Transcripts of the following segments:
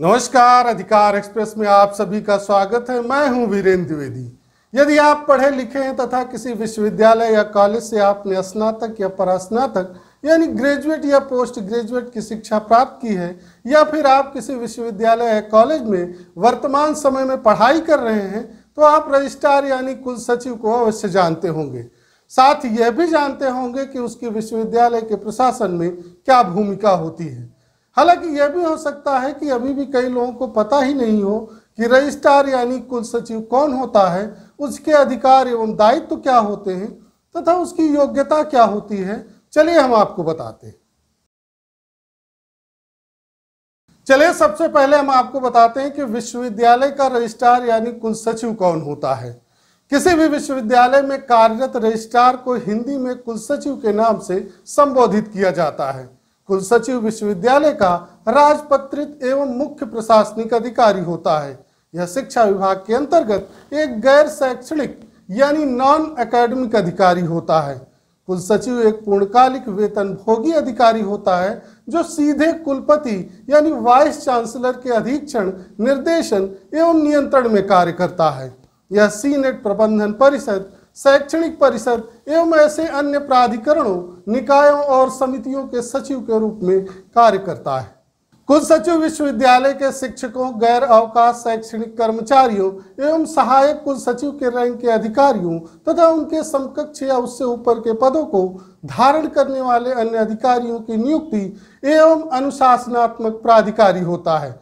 नमस्कार अधिकार एक्सप्रेस में आप सभी का स्वागत है मैं हूं वीरेंद्र द्विवेदी यदि आप पढ़े लिखे हैं तथा किसी विश्वविद्यालय या कॉलेज से आपने स्नातक या परास्नातक यानी ग्रेजुएट या पोस्ट ग्रेजुएट की शिक्षा प्राप्त की है या फिर आप किसी विश्वविद्यालय या कॉलेज में वर्तमान समय में पढ़ाई कर रहे हैं तो आप रजिस्ट्रार यानी कुल सचिव को अवश्य जानते होंगे साथ यह भी जानते होंगे कि उसकी विश्वविद्यालय के प्रशासन में क्या भूमिका होती है हालांकि यह भी हो सकता है कि अभी भी कई लोगों को पता ही नहीं हो कि रजिस्ट्रार यानी कुल सचिव कौन होता है उसके अधिकार एवं दायित्व तो क्या होते हैं तथा उसकी योग्यता क्या होती है चलिए हम आपको बताते हैं चलिए सबसे पहले हम आपको बताते हैं कि विश्वविद्यालय का रजिस्ट्रार यानी कुल सचिव कौन होता है किसी भी विश्वविद्यालय में कार्यरत रजिस्ट्रार को हिंदी में कुल सचिव के नाम से संबोधित किया जाता है कुल सचिव विश्वविद्यालय का राजपत्रित एवं मुख्य प्रशासनिक अधिकारी होता है यह शिक्षा विभाग के अंतर्गत एक गैर शैक्षणिक यानी नॉन अकेडमिक अधिकारी होता है कुल सचिव एक पूर्णकालिक वेतन भोगी अधिकारी होता है जो सीधे कुलपति यानी वाइस चांसलर के अधीक्षण निर्देशन एवं नियंत्रण में कार्य करता है यह सीनेट प्रबंधन परिषद शैक्षणिक परिषद एवं ऐसे अन्य प्राधिकरणों निकायों और समितियों के सचिव के रूप में कार्य करता है कुल सचिव विश्वविद्यालय के शिक्षकों गैर अवकाश शैक्षणिक कर्मचारियों एवं सहायक कुल सचिव के रैंक के अधिकारियों तथा उनके समकक्ष या उससे ऊपर के पदों को धारण करने वाले अन्य अधिकारियों की नियुक्ति एवं अनुशासनात्मक प्राधिकारी होता है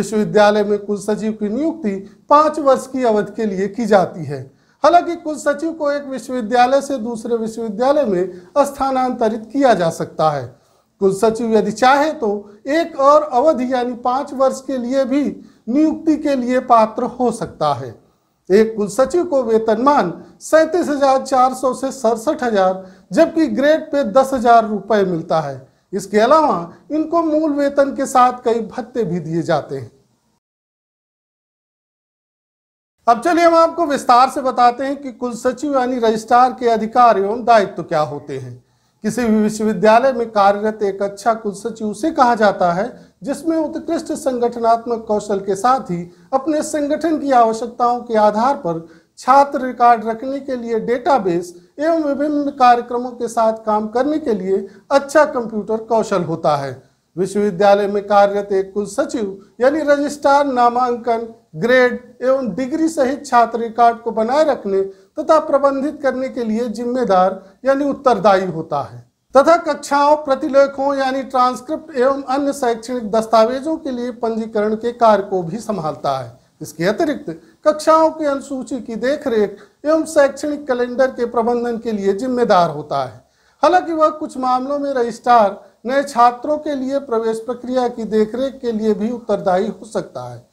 विश्वविद्यालय में कुल सचिव की नियुक्ति पाँच वर्ष की अवधि के लिए की जाती है हालांकि कुल सचिव को एक विश्वविद्यालय से दूसरे विश्वविद्यालय में स्थानांतरित किया जा सकता है कुल सचिव यदि चाहे तो एक और अवधि यानी पांच वर्ष के लिए भी नियुक्ति के लिए पात्र हो सकता है एक कुल सचिव को वेतनमान सैतीस हजार चार सौ से सड़सठ हजार जबकि ग्रेड पे दस हजार रुपये मिलता है इसके अलावा इनको मूल वेतन के साथ कई भत्ते भी दिए जाते हैं अब चलिए हम आपको विस्तार से बताते हैं कि कुल सचिव यानी रजिस्ट्रार के अधिकार एवं दायित्व तो क्या होते हैं किसी भी विश्वविद्यालय में कार्यरत एक अच्छा सचिव उसे कहा जाता है जिसमें उत्कृष्ट संगठनात्मक कौशल के साथ ही अपने संगठन की आवश्यकताओं के आधार पर छात्र रिकॉर्ड रखने के लिए डेटाबेस एवं विभिन्न कार्यक्रमों के साथ काम करने के लिए अच्छा कंप्यूटर कौशल होता है विश्वविद्यालय में कार्यरत एक कुल सचिव यानी रजिस्ट्रार नामांकन ग्रेड एवं डिग्री सहित छात्र रिकॉर्ड को बनाए रखने तथा प्रबंधित करने के लिए जिम्मेदार यानी उत्तरदायी होता है तथा कक्षाओं प्रतिलेखों यानी ट्रांसक्रिप्ट एवं अन्य शैक्षणिक दस्तावेजों के लिए पंजीकरण के कार्य को भी संभालता है इसके अतिरिक्त कक्षाओं की अनुसूची की देखरेख एवं शैक्षणिक कैलेंडर के प्रबंधन के लिए जिम्मेदार होता है हालांकि वह कुछ मामलों में रजिस्ट्रार नए छात्रों के लिए प्रवेश प्रक्रिया की देखरेख के लिए भी उत्तरदायी हो सकता है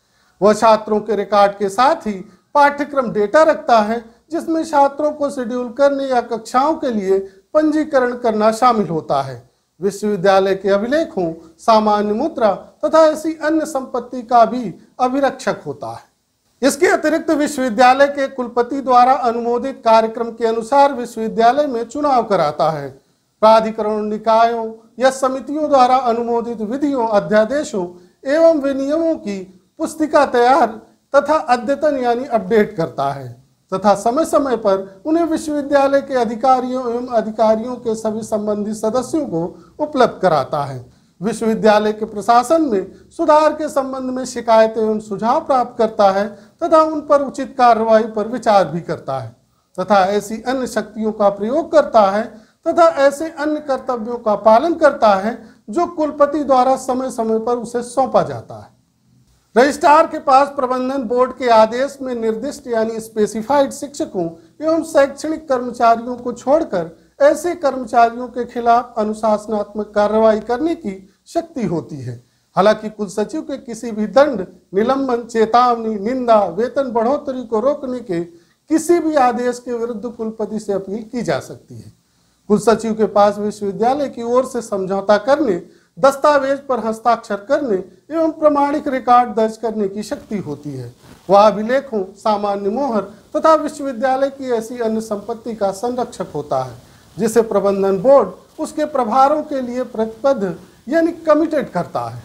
वह छात्रों के रिकॉर्ड के साथ ही पाठ्यक्रम डेटा रखता है जिसमें छात्रों को शेड्यूल करने या कक्षाओं के लिए पंजीकरण करना शामिल होता है विश्वविद्यालय के अभिलेखों सामान्य मुद्रा तथा ऐसी अन्य संपत्ति का भी अभिरक्षक होता है इसके अतिरिक्त विश्वविद्यालय के कुलपति द्वारा अनुमोदित कार्यक्रम के अनुसार विश्वविद्यालय में चुनाव कराता है प्राधिकरण निकायों या समितियों द्वारा अनुमोदित विधियों अध्यादेशों एवं विनियमों की पुस्तिका तैयार तथा अद्यतन यानी अपडेट करता है तथा समय समय पर उन्हें विश्वविद्यालय के अधिकारियों एवं अधिकारियों के सभी संबंधित सदस्यों को उपलब्ध कराता है विश्वविद्यालय के प्रशासन में सुधार के संबंध में शिकायतें एवं सुझाव प्राप्त करता है तथा उन पर उचित कार्रवाई पर विचार भी करता है तथा ऐसी अन्य शक्तियों का प्रयोग करता है तथा ऐसे अन्य कर्तव्यों का पालन करता है जो कुलपति द्वारा समय समय पर उसे सौंपा जाता है रजिस्ट्रार के पास प्रबंधन बोर्ड के आदेश में निर्दिष्ट यानी स्पेसिफाइड शिक्षकों एवं शैक्षणिक कर्मचारियों को छोड़कर ऐसे कर्मचारियों के खिलाफ अनुशासनात्मक कार्रवाई करने की शक्ति होती है हालांकि कुल सचिव के किसी भी दंड निलंबन चेतावनी निंदा वेतन बढ़ोतरी को रोकने के किसी भी आदेश के विरुद्ध कुलपति से अपील की जा सकती है कुल सचिव के पास विश्वविद्यालय की ओर से समझौता करने दस्तावेज पर हस्ताक्षर करने एवं प्रमाणिक रिकॉर्ड दर्ज करने की शक्ति होती है वह अभिलेखों सामान्य मोहर तथा विश्वविद्यालय की ऐसी अन्य संपत्ति का संरक्षक होता है जिसे प्रबंधन बोर्ड उसके प्रभारों के लिए प्रतिबद्ध यानी कमिटेड करता है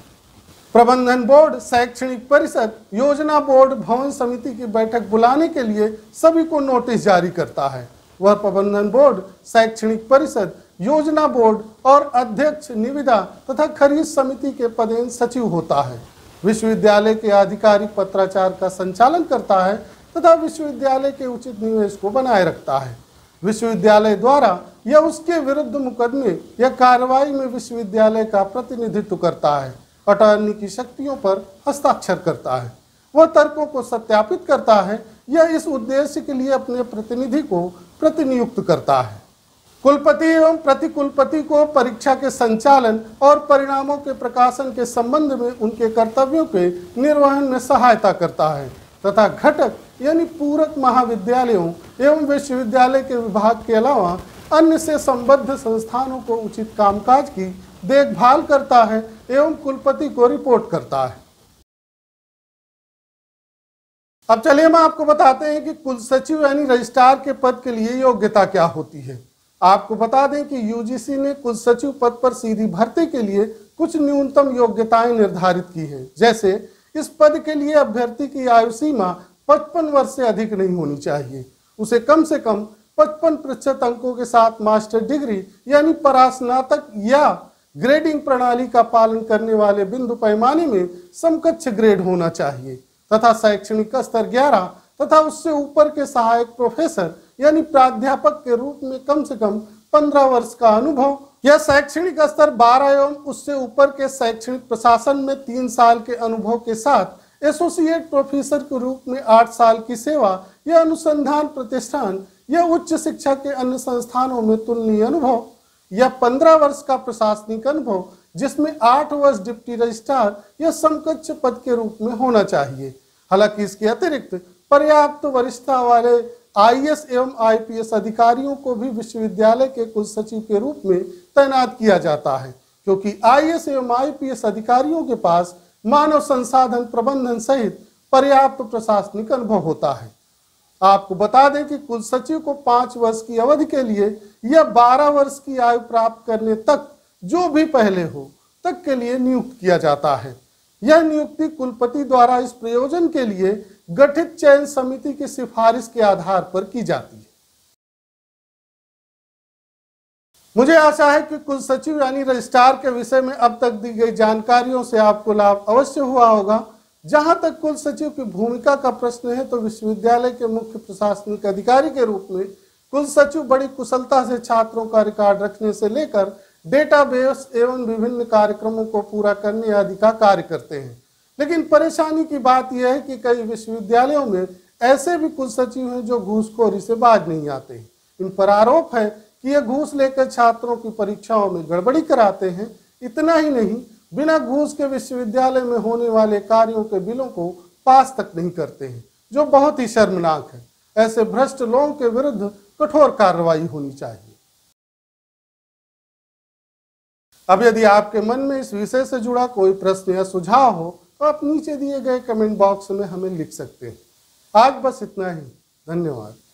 प्रबंधन बोर्ड शैक्षणिक परिषद योजना बोर्ड भवन समिति की बैठक बुलाने के लिए सभी को नोटिस जारी करता है वह प्रबंधन बोर्ड शैक्षणिक परिषद योजना बोर्ड और अध्यक्ष निविदा तथा खरीद समिति के पदेन सचिव होता है विश्वविद्यालय के आधिकारिक पत्राचार का संचालन करता है तथा विश्वविद्यालय के उचित निवेश को बनाए रखता है विश्वविद्यालय द्वारा या उसके विरुद्ध मुकदमे या कार्रवाई में विश्वविद्यालय का प्रतिनिधित्व करता है अटॉर्नी की शक्तियों पर हस्ताक्षर करता है वह तर्कों को सत्यापित करता है या इस उद्देश्य के लिए अपने प्रतिनिधि को प्रतिनियुक्त करता है कुलपति एवं प्रतिकुलपति को परीक्षा के संचालन और परिणामों के प्रकाशन के संबंध में उनके कर्तव्यों के निर्वहन में सहायता करता है तथा घटक यानी पूरक महाविद्यालयों एवं विश्वविद्यालय के विभाग के अलावा अन्य से संबद्ध संस्थानों को उचित कामकाज की देखभाल करता है एवं कुलपति को रिपोर्ट करता है अब चलिए हम आपको बताते हैं कि कुल सचिव यानी रजिस्ट्रार के पद के लिए योग्यता क्या होती है आपको बता दें कि यूजीसी ने कुल सचिव पद पर सीधी भर्ती के लिए कुछ न्यूनतम योग्यताएं निर्धारित की हैं जैसे इस पद के लिए अभ्यर्थी की आयु सीमा पचपन वर्ष से अधिक नहीं होनी चाहिए उसे कम से कम पचपन प्रतिशत अंकों के साथ मास्टर डिग्री यानी परास्नातक या ग्रेडिंग प्रणाली का पालन करने वाले बिंदु पैमाने में समकक्ष ग्रेड होना चाहिए तथा शैक्षणिक स्तर 11 तथा उससे ऊपर के सहायक प्रोफेसर यानी प्राध्यापक के रूप में कम से कम पंद्रह वर्ष का अनुभव यह शैक्षणिक स्तर बारह एवं उससे ऊपर के शैक्षणिक प्रशासन में तीन साल के अनुभव के साथ एसोसिएट प्रोफेसर के रूप में आठ साल की सेवा यह अनुसंधान प्रतिष्ठान यह उच्च शिक्षा के अन्य संस्थानों में तुलनीय अनुभव यह पंद्रह वर्ष का प्रशासनिक अनुभव जिसमें आठ वर्ष डिप्टी रजिस्ट्रार या समकक्ष पद के रूप में होना चाहिए हालांकि इसके अतिरिक्त पर्याप्त वरिष्ठता वाले आईएएस एवं आईपीएस अधिकारियों को भी विश्वविद्यालय के कुल सचिव के रूप में तैनात किया जाता है क्योंकि आईएएस एवं आईपीएस अधिकारियों के पास मानव संसाधन प्रबंधन सहित पर्याप्त प्रशासनिक अनुभव होता है आपको बता दें कि कुल सचिव को पांच वर्ष की अवधि के लिए या बारह वर्ष की आयु प्राप्त करने तक जो भी पहले हो तक के लिए नियुक्त किया जाता है यह नियुक्ति कुलपति द्वारा इस प्रयोजन के लिए गठित चयन समिति की सिफारिश के आधार पर की जाती है मुझे आशा है कि कुल सचिव यानी रजिस्ट्रार के विषय में अब तक दी गई जानकारियों से आपको लाभ अवश्य हुआ होगा जहां तक कुल सचिव की भूमिका का प्रश्न है तो विश्वविद्यालय के मुख्य प्रशासनिक अधिकारी के रूप में कुल सचिव बड़ी कुशलता से छात्रों का रिकॉर्ड रखने से लेकर डेटाबेस एवं विभिन्न कार्यक्रमों को पूरा करने आदि का कार्य करते हैं लेकिन परेशानी की बात यह है कि कई विश्वविद्यालयों में ऐसे भी कुछ सचिव हैं जो घूसखोरी से बाज नहीं आते हैं इन पर आरोप है कि ये घूस लेकर छात्रों की परीक्षाओं में गड़बड़ी कराते हैं इतना ही नहीं बिना घूस के विश्वविद्यालय में होने वाले कार्यों के बिलों को पास तक नहीं करते हैं जो बहुत ही शर्मनाक है ऐसे भ्रष्ट लोगों के विरुद्ध कठोर कार्रवाई होनी चाहिए अब यदि आपके मन में इस विषय से जुड़ा कोई प्रश्न या सुझाव हो तो आप नीचे दिए गए कमेंट बॉक्स में हमें लिख सकते हैं आज बस इतना ही धन्यवाद